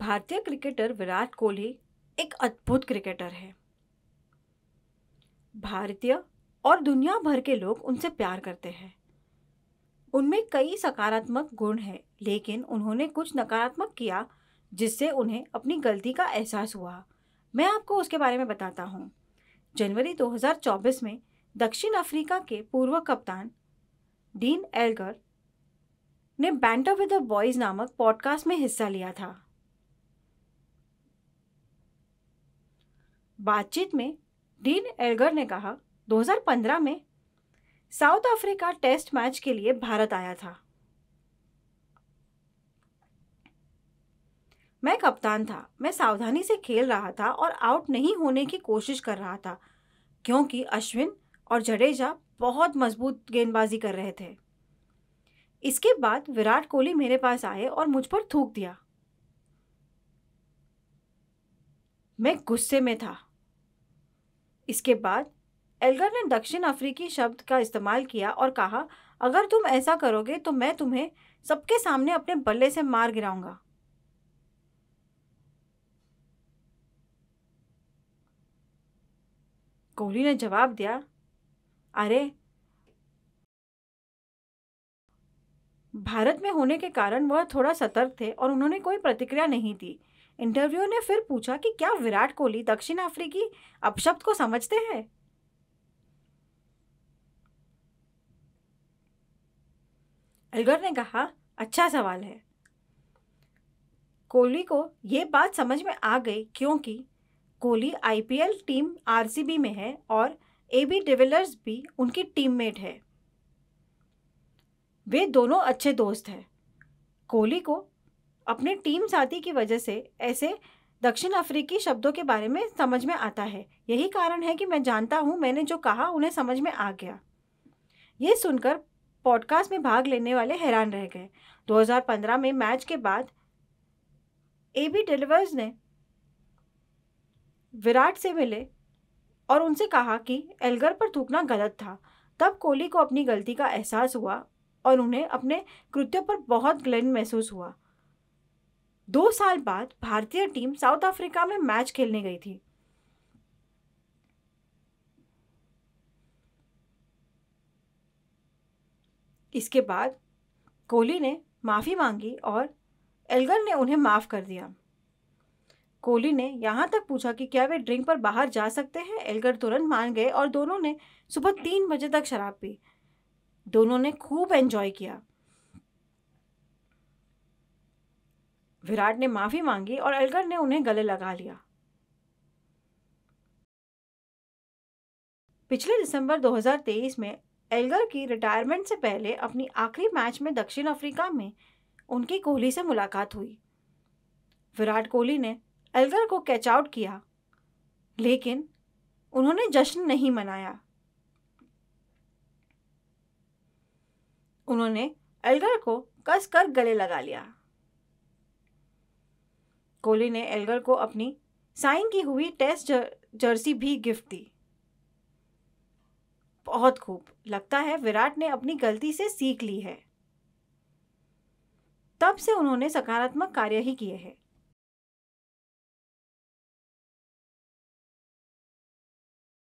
भारतीय क्रिकेटर विराट कोहली एक अद्भुत क्रिकेटर है भारतीय और दुनिया भर के लोग उनसे प्यार करते हैं उनमें कई सकारात्मक गुण हैं लेकिन उन्होंने कुछ नकारात्मक किया जिससे उन्हें अपनी गलती का एहसास हुआ मैं आपको उसके बारे में बताता हूँ जनवरी 2024 में दक्षिण अफ्रीका के पूर्व कप्तान डीन एल्गर ने बैंटर विद द बॉयज़ नामक पॉडकास्ट में हिस्सा लिया था बातचीत में डीन एल्गर ने कहा 2015 में साउथ अफ्रीका टेस्ट मैच के लिए भारत आया था मैं कप्तान था मैं सावधानी से खेल रहा था और आउट नहीं होने की कोशिश कर रहा था क्योंकि अश्विन और जडेजा बहुत मजबूत गेंदबाजी कर रहे थे इसके बाद विराट कोहली मेरे पास आए और मुझ पर थूक दिया मैं गुस्से में था इसके बाद एल्गर ने दक्षिण अफ्रीकी शब्द का इस्तेमाल किया और कहा अगर तुम ऐसा करोगे तो मैं तुम्हें सबके सामने अपने बल्ले से मार गिराऊंगा कोहली ने जवाब दिया अरे भारत में होने के कारण वह थोड़ा सतर्क थे और उन्होंने कोई प्रतिक्रिया नहीं दी इंटरव्यू ने फिर पूछा कि क्या विराट कोहली दक्षिण अफ्रीकी अपशब्द को समझते हैं अलगर ने कहा अच्छा सवाल है कोहली को यह बात समझ में आ गई क्योंकि कोहली आईपीएल टीम आरसीबी में है और एबी डिविलर्स भी उनकी टीममेट है वे दोनों अच्छे दोस्त हैं कोहली को अपने टीम साथी की वजह से ऐसे दक्षिण अफ्रीकी शब्दों के बारे में समझ में आता है यही कारण है कि मैं जानता हूँ मैंने जो कहा उन्हें समझ में आ गया ये सुनकर पॉडकास्ट में भाग लेने वाले हैरान रह गए 2015 में मैच के बाद ए बी डिलीवर्स ने विराट से मिले और उनसे कहा कि एल्गर पर थूकना गलत था तब कोहली को अपनी गलती का एहसास हुआ और उन्हें अपने कृत्यों पर बहुत ग्लैंड महसूस हुआ दो साल बाद भारतीय टीम साउथ अफ्रीका में मैच खेलने गई थी इसके बाद कोहली ने माफ़ी मांगी और एल्गर ने उन्हें माफ़ कर दिया कोहली ने यहाँ तक पूछा कि क्या वे ड्रिंक पर बाहर जा सकते हैं एल्गर तुरंत मान गए और दोनों ने सुबह तीन बजे तक शराब पी दोनों ने खूब एंजॉय किया विराट ने माफ़ी मांगी और अलगर ने उन्हें गले लगा लिया पिछले दिसंबर 2023 में एल्गर की रिटायरमेंट से पहले अपनी आखिरी मैच में दक्षिण अफ्रीका में उनकी कोहली से मुलाकात हुई विराट कोहली ने एल्गर को कैच आउट किया लेकिन उन्होंने जश्न नहीं मनाया उन्होंने एल्गर को कसकर गले लगा लिया कोहली ने एल्गर को अपनी साइन की हुई टेस्ट जर्सी भी गिफ्ट दी बहुत खूब लगता है विराट ने अपनी गलती से सीख ली है तब से उन्होंने सकारात्मक कार्य ही किए हैं